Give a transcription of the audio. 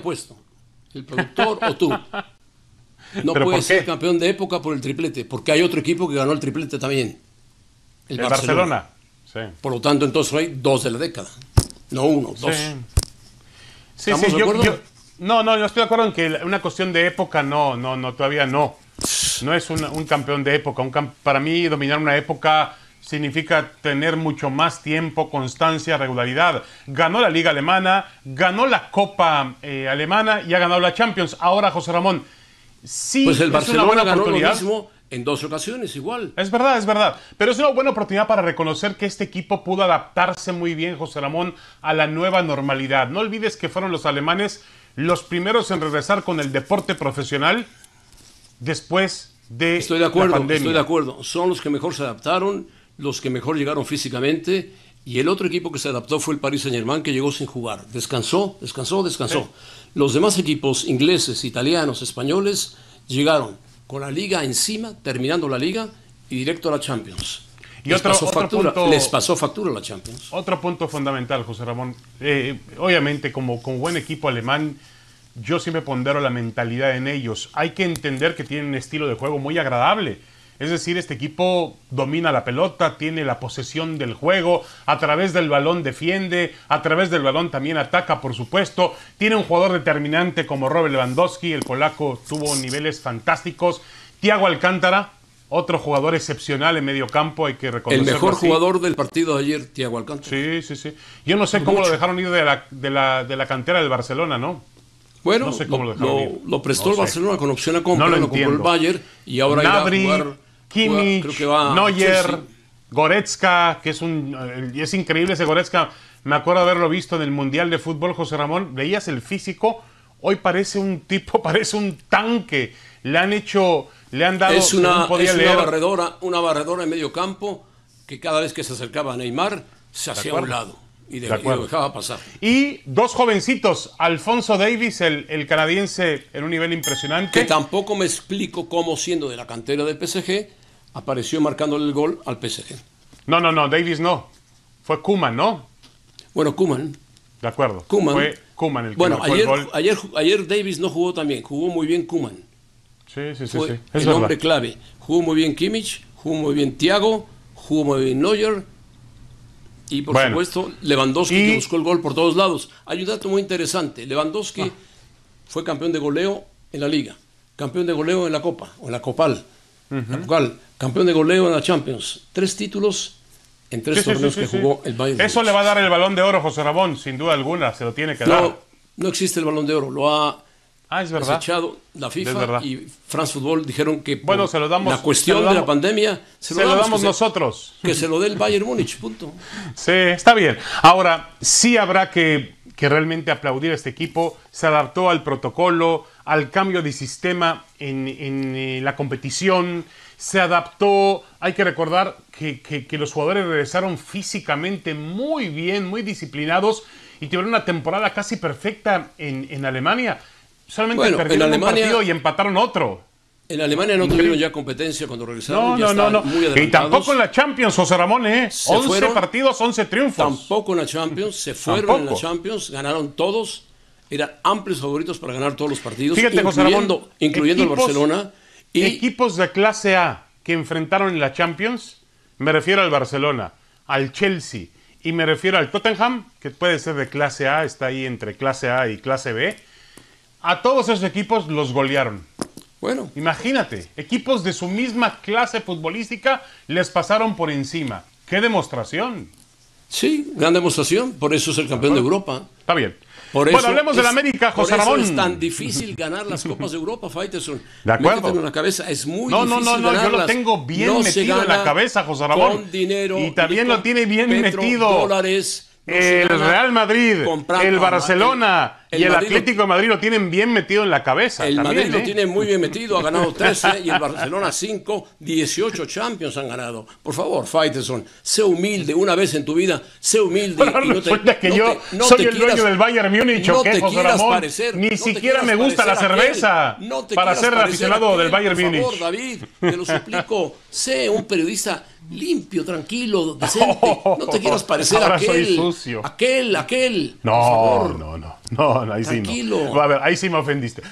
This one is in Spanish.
puesto, El productor o tú. No puedes ser campeón de época por el triplete, porque hay otro equipo que ganó el triplete también. El, Barcelona. Por lo tanto, entonces hay dos de la década. No uno, dos. Sí, sí, yo, no, no, no estoy de acuerdo en que una cuestión de época no, no, no, todavía no. No es un, campeón de época. para mí, dominar una época significa tener mucho más tiempo, constancia, regularidad. Ganó la Liga Alemana, ganó la Copa eh, Alemana y ha ganado la Champions. Ahora, José Ramón, sí pues es una buena oportunidad. en dos ocasiones, igual. Es verdad, es verdad. Pero es una buena oportunidad para reconocer que este equipo pudo adaptarse muy bien, José Ramón, a la nueva normalidad. No olvides que fueron los alemanes los primeros en regresar con el deporte profesional después de, estoy de acuerdo, Estoy de acuerdo. Son los que mejor se adaptaron los que mejor llegaron físicamente, y el otro equipo que se adaptó fue el Paris Saint Germain, que llegó sin jugar. Descansó, descansó, descansó. Los demás equipos, ingleses, italianos, españoles, llegaron con la liga encima, terminando la liga y directo a la Champions. Y les, otro, factura, les pasó factura a la Champions. Otro punto fundamental, José Ramón. Eh, obviamente, como, como buen equipo alemán, yo siempre pondero la mentalidad en ellos. Hay que entender que tienen un estilo de juego muy agradable es decir, este equipo domina la pelota, tiene la posesión del juego, a través del balón defiende, a través del balón también ataca, por supuesto. Tiene un jugador determinante como Robert Lewandowski, el polaco tuvo niveles fantásticos. Thiago Alcántara, otro jugador excepcional en medio campo, hay que reconocerlo. El mejor jugador del partido de ayer, Tiago Alcántara. Sí, sí, sí. Yo no sé cómo lo dejaron ir de la, cantera del Barcelona, ¿no? Bueno, lo, prestó el Barcelona con opción a compra, lo, el Bayern y ahora irá a jugar Kimmich, Neuer, Goretzka, que es un eh, es increíble ese Goretzka. Me acuerdo haberlo visto en el Mundial de Fútbol, José Ramón. Veías el físico, hoy parece un tipo, parece un tanque. Le han hecho, le han dado... Es una, barredora, una barredora en medio campo que cada vez que se acercaba a Neymar se hacía a un lado. Y, de, acuerdo. pasar. Y dos jovencitos, Alfonso Davis, el, canadiense, en un nivel impresionante. Que tampoco me explico cómo, siendo de la cantera del PSG, apareció marcando el gol al PSG. No, no, no, Davis no. Fue Kuman, ¿no? Bueno, Kuman. De acuerdo. Fue Kuman el que bueno, ayer, ayer, Davis no jugó también, jugó muy bien Kuman. Sí, sí, sí. Es el hombre clave. Jugó muy bien Kimmich, jugó muy bien Thiago, jugó muy bien Neuer y por supuesto, Lewandowski que buscó el gol por todos lados. Hay un dato muy interesante. Lewandowski ah. fue campeón de goleo en la liga, campeón de goleo en la Copa, o en la Copal, la campeón de goleo en la Champions. Tres títulos en tres torneos que jugó el Bayern. Eso le va a dar el balón de oro José Ramón, sin duda alguna, se lo tiene que no, dar. No existe el balón de oro, lo ha Ah, es verdad. la FIFA y France Football dijeron que bueno, se lo damos, la cuestión de la pandemia se lo, damos, nosotros. que se lo dé el Bayern Múnich, punto. Sí, está bien. Ahora, sí habrá que, realmente aplaudir a este equipo. Se adaptó al protocolo, al cambio de sistema en, eh, la competición. Se adaptó, hay que recordar que, los jugadores regresaron físicamente muy bien, muy disciplinados y tuvieron una temporada casi perfecta en, en Alemania. Solamente perdieron en Alemania, un partido y empataron otro. En Alemania no tuvieron ya competencia cuando regresaron. No, no, no, y tampoco en la Champions, José Ramón, ¿eh? 11 partidos, 11 triunfos. Tampoco en la Champions, se fueron en la Champions, ganaron todos, eran amplios favoritos para ganar todos los partidos, Fíjate, incluyendo, José Ramón, incluyendo el Barcelona. Equipos de clase A que enfrentaron en la Champions, me refiero al Barcelona, al Chelsea, y me refiero al Tottenham, que puede ser de clase A, está ahí entre clase A y clase B a todos esos equipos los golearon. Bueno. Imagínate, equipos de su misma clase futbolística les pasaron por encima. ¡Qué demostración! Sí, gran demostración. Por eso es el campeón de Europa. Está bien. Por bueno, hablemos de la América, José por Ramón. es tan difícil ganar las Copas de Europa, Faitelson. De acuerdo. en la cabeza, es muy no, No, no, no, yo lo tengo bien metido en la cabeza, José Ramón. Con dinero. Y también lo tiene bien metido. dólares el Real Madrid, el Barcelona y el Atlético de Madrid lo tienen bien metido en la cabeza. El también, Madrid lo ¿eh? tiene muy bien metido, ha ganado 13 y el Barcelona 5, 18 Champions han ganado. Por favor, Faitelson, sé humilde una vez en tu vida, sé humilde. y no te, que yo soy el dueño del Bayern Múnich, no te parecer, ni siquiera me gusta la cerveza para ser aficionado del Bayern Múnich. Por favor, David, te lo suplico, sé un periodista limpio, tranquilo, decente. No te quieras parecer aquel, aquel. Aquel, aquel. No, no, no, no, ahí sí no. A ver, ahí sí me ofendiste.